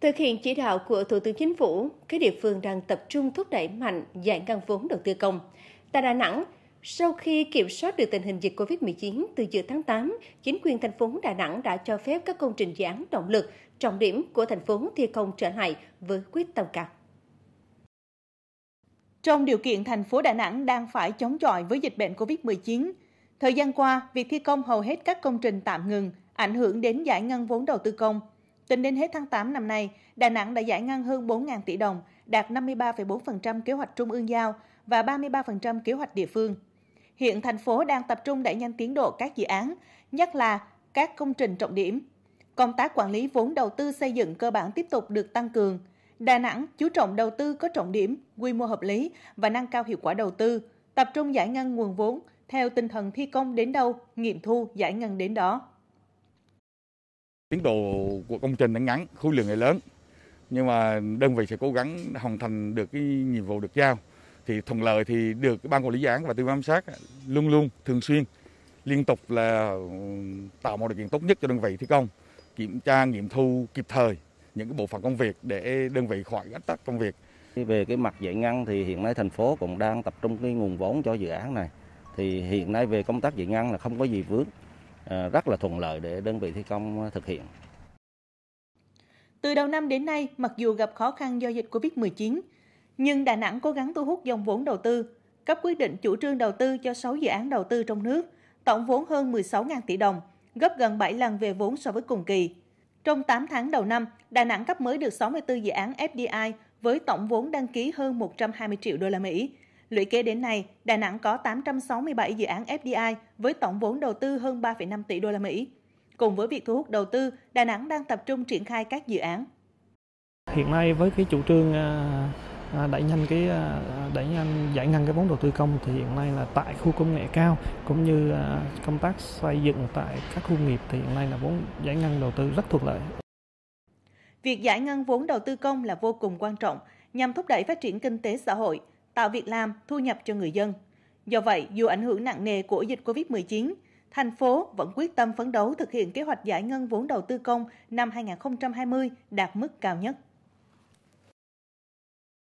Thực hiện chỉ đạo của Thủ tướng Chính phủ, các địa phương đang tập trung thúc đẩy mạnh giải ngân vốn đầu tư công. Tại Đà Nẵng, sau khi kiểm soát được tình hình dịch COVID-19 từ giữa tháng 8, chính quyền thành phố Đà Nẵng đã cho phép các công trình dự án động lực trọng điểm của thành phố thi công trở lại với quyết tâm cao. Trong điều kiện thành phố Đà Nẵng đang phải chống chọi với dịch bệnh COVID-19, thời gian qua, việc thi công hầu hết các công trình tạm ngừng, ảnh hưởng đến giải ngân vốn đầu tư công – Tính đến hết tháng 8 năm nay, Đà Nẵng đã giải ngân hơn 4.000 tỷ đồng, đạt 53,4% kế hoạch trung ương giao và 33% kế hoạch địa phương. Hiện thành phố đang tập trung đẩy nhanh tiến độ các dự án, nhất là các công trình trọng điểm. Công tác quản lý vốn đầu tư xây dựng cơ bản tiếp tục được tăng cường. Đà Nẵng chú trọng đầu tư có trọng điểm, quy mô hợp lý và nâng cao hiệu quả đầu tư, tập trung giải ngân nguồn vốn theo tinh thần thi công đến đâu, nghiệm thu giải ngân đến đó. Tiến độ của công trình nó ngắn, khối lượng lại lớn, nhưng mà đơn vị sẽ cố gắng hoàn thành được cái nhiệm vụ được giao. Thì thuận lợi thì được ban quản lý dự án và tư vấn giám sát luôn luôn thường xuyên liên tục là ừ, tạo mọi điều kiện tốt nhất cho đơn vị thi công, kiểm tra nghiệm thu kịp thời những cái bộ phận công việc để đơn vị khỏi ách tắc công việc. Về cái mặt giải ngăn thì hiện nay thành phố cũng đang tập trung cái nguồn vốn cho dự án này. Thì hiện nay về công tác giải ngăn là không có gì vướng. Ờ, rất là thuận lợi để đơn vị thi công ờ, thực hiện. Từ đầu năm đến nay, mặc dù gặp khó khăn do dịch Covid-19, nhưng Đà Nẵng cố gắng thu hút dòng vốn đầu tư, cấp quyết định chủ trương đầu tư cho 6 dự án đầu tư trong nước, tổng vốn hơn 16.000 tỷ đồng, gấp gần 7 lần về vốn so với cùng kỳ. Trong 8 tháng đầu năm, Đà Nẵng cấp mới được 64 dự án FDI với tổng vốn đăng ký hơn 120 triệu đô la Mỹ, Lũy kế đến nay, Đà Nẵng có 867 dự án FDI với tổng vốn đầu tư hơn 3,5 tỷ đô la Mỹ. Cùng với việc thu hút đầu tư, Đà Nẵng đang tập trung triển khai các dự án. Hiện nay với cái chủ trương à, à, đẩy nhanh cái à, đẩy nhanh giải ngân cái vốn đầu tư công thì hiện nay là tại khu công nghệ cao cũng như công tác xây dựng tại các khu nghiệp thì hiện nay là vốn giải ngân đầu tư rất thuận lợi. Việc giải ngân vốn đầu tư công là vô cùng quan trọng nhằm thúc đẩy phát triển kinh tế xã hội, tạo việc làm, thu nhập cho người dân. Do vậy, dù ảnh hưởng nặng nề của dịch COVID-19, thành phố vẫn quyết tâm phấn đấu thực hiện kế hoạch giải ngân vốn đầu tư công năm 2020 đạt mức cao nhất.